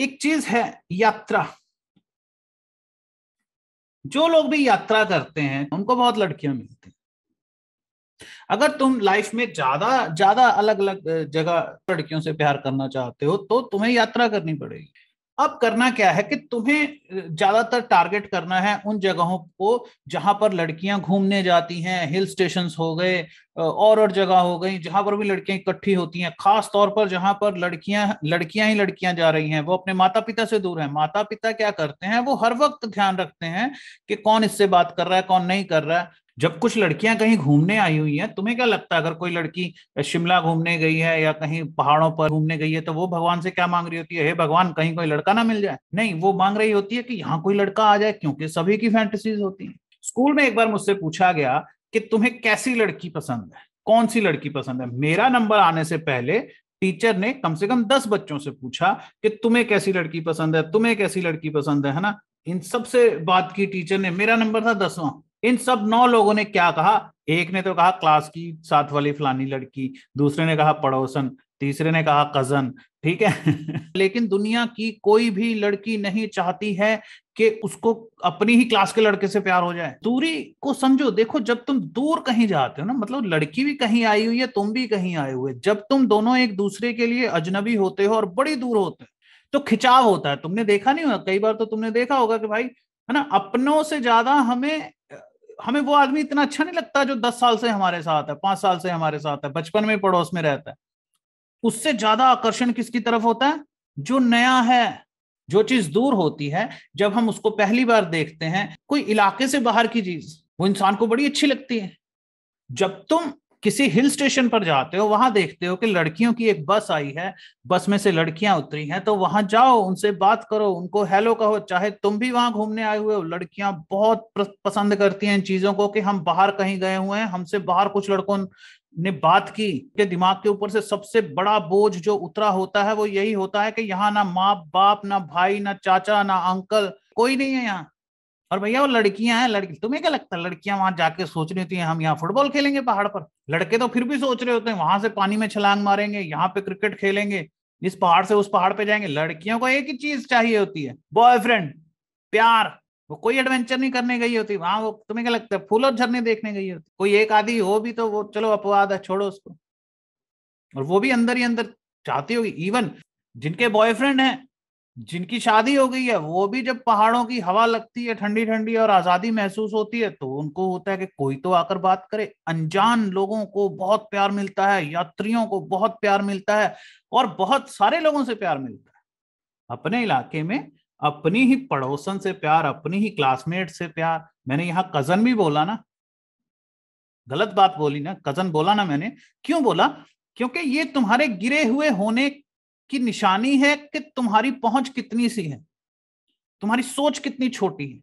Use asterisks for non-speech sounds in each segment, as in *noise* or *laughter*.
एक चीज है यात्रा जो लोग भी यात्रा करते हैं उनको बहुत लड़कियां मिलती हैं अगर तुम लाइफ में ज्यादा ज्यादा अलग अलग जगह लड़कियों से प्यार करना चाहते हो तो तुम्हें यात्रा करनी पड़ेगी अब करना क्या है कि तुम्हें ज्यादातर टारगेट करना है उन जगहों को जहां पर लड़कियां घूमने जाती हैं हिल स्टेशन हो गए और और जगह हो गई जहां पर भी लड़कियां इकट्ठी होती हैं खास तौर पर जहां पर लड़कियां लड़कियां ही लड़कियां जा रही हैं वो अपने माता पिता से दूर है माता पिता क्या करते हैं वो हर वक्त ध्यान रखते हैं कि कौन इससे बात कर रहा है कौन नहीं कर रहा है जब कुछ लड़कियां कहीं घूमने आई हुई हैं तुम्हें क्या लगता है अगर कोई लड़की शिमला घूमने गई है या कहीं पहाड़ों पर घूमने गई है तो वो भगवान से क्या मांग रही होती है हे भगवान कहीं कोई लड़का ना मिल जाए नहीं वो मांग रही होती है कि यहाँ कोई लड़का आ जाए क्योंकि सभी की फैंटेसीज होती है स्कूल में एक बार मुझसे पूछा गया कि तुम्हें कैसी लड़की पसंद है कौन सी लड़की पसंद है मेरा नंबर आने से पहले टीचर ने कम से कम दस बच्चों से पूछा कि तुम्हें कैसी लड़की पसंद है तुम्हें कैसी लड़की पसंद है है ना इन सबसे बात की टीचर ने मेरा नंबर था दसवां इन सब नौ लोगों ने क्या कहा एक ने तो कहा क्लास की साथ वाली फलानी लड़की दूसरे ने कहा पड़ोसन तीसरे ने कहा कजन ठीक है *laughs* लेकिन दुनिया की कोई भी लड़की नहीं चाहती है कि उसको अपनी ही क्लास के लड़के से प्यार हो जाए दूरी को समझो देखो जब तुम दूर कहीं जाते हो ना मतलब लड़की भी कहीं आई हुई है तुम भी कहीं आए हुए जब तुम दोनों एक दूसरे के लिए अजनबी होते हो और बड़ी दूर होते हो तो खिंचाव होता है तुमने देखा नहीं होगा कई बार तो तुमने देखा होगा कि भाई है ना अपनों से ज्यादा हमें हमें वो आदमी इतना अच्छा नहीं लगता जो दस साल से हमारे साथ है पांच साल से हमारे साथ है बचपन में पड़ोस में रहता है उससे ज्यादा आकर्षण किसकी तरफ होता है जो नया है जो चीज दूर होती है जब हम उसको पहली बार देखते हैं कोई इलाके से बाहर की चीज वो इंसान को बड़ी अच्छी लगती है जब तुम किसी हिल स्टेशन पर जाते हो वहां देखते हो कि लड़कियों की एक बस आई है बस में से लड़कियां उतरी हैं तो वहां जाओ उनसे बात करो उनको हेलो कहो चाहे तुम भी वहां घूमने आए हुए हो लड़कियां बहुत पसंद करती हैं इन चीजों को कि हम बाहर कहीं गए हुए हैं हमसे बाहर कुछ लड़कों ने बात की के दिमाग के ऊपर से सबसे बड़ा बोझ जो उतरा होता है वो यही होता है कि यहाँ ना माँ बाप ना भाई ना चाचा ना अंकल कोई नहीं है यहाँ और भैया वो लड़कियां हैं लड़की तुम्हें क्या लगता है लड़कियां वहां जाके सोच रही होती हैं हम यहाँ फुटबॉल खेलेंगे पहाड़ पर लड़के तो फिर भी सोच रहे होते हैं वहां से पानी में छलांग मारेंगे यहाँ पे क्रिकेट खेलेंगे इस पहाड़ से उस पहाड़ पे जाएंगे लड़कियों को एक ही चीज चाहिए होती है बॉयफ्रेंड प्यार वो कोई एडवेंचर नहीं करने गई होती वहां वो तुम्हें क्या लगता है फूल और झरने देखने गई होती कोई एक आदि हो भी तो वो चलो अपवाद है छोड़ो उसको और वो भी अंदर ही अंदर चाहती होगी इवन जिनके बॉयफ्रेंड हैं जिनकी शादी हो गई है वो भी जब पहाड़ों की हवा लगती है ठंडी ठंडी और आजादी महसूस होती है तो उनको होता है कि कोई तो आकर बात करे अनजान लोगों को बहुत प्यार मिलता है यात्रियों को बहुत प्यार मिलता है और बहुत सारे लोगों से प्यार मिलता है अपने इलाके में अपनी ही पड़ोसन से प्यार अपनी ही क्लासमेट से प्यार मैंने यहाँ कजन भी बोला ना गलत बात बोली ना कजन बोला ना मैंने क्यों बोला क्योंकि ये तुम्हारे गिरे हुए होने की निशानी है कि तुम्हारी पहुंच कितनी सी है तुम्हारी सोच कितनी छोटी है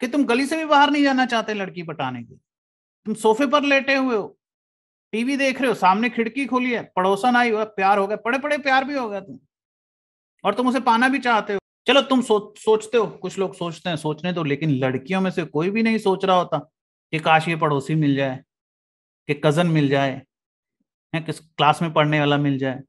कि तुम गली से भी बाहर नहीं जाना चाहते लड़की पटाने की तुम सोफे पर लेटे हुए हो टीवी देख रहे हो सामने खिड़की खुली है पड़ोसन आई हुआ प्यार हो गया पड़े पड़े प्यार भी हो गया तुम और तुम उसे पाना भी चाहते हो चलो तुम सो, सोचते हो कुछ लोग सोचते हैं सोचने दो लेकिन लड़कियों में से कोई भी नहीं सोच रहा होता कि काश ये पड़ोसी मिल जाए कि कजन मिल जाए किस क्लास में पढ़ने वाला मिल जाए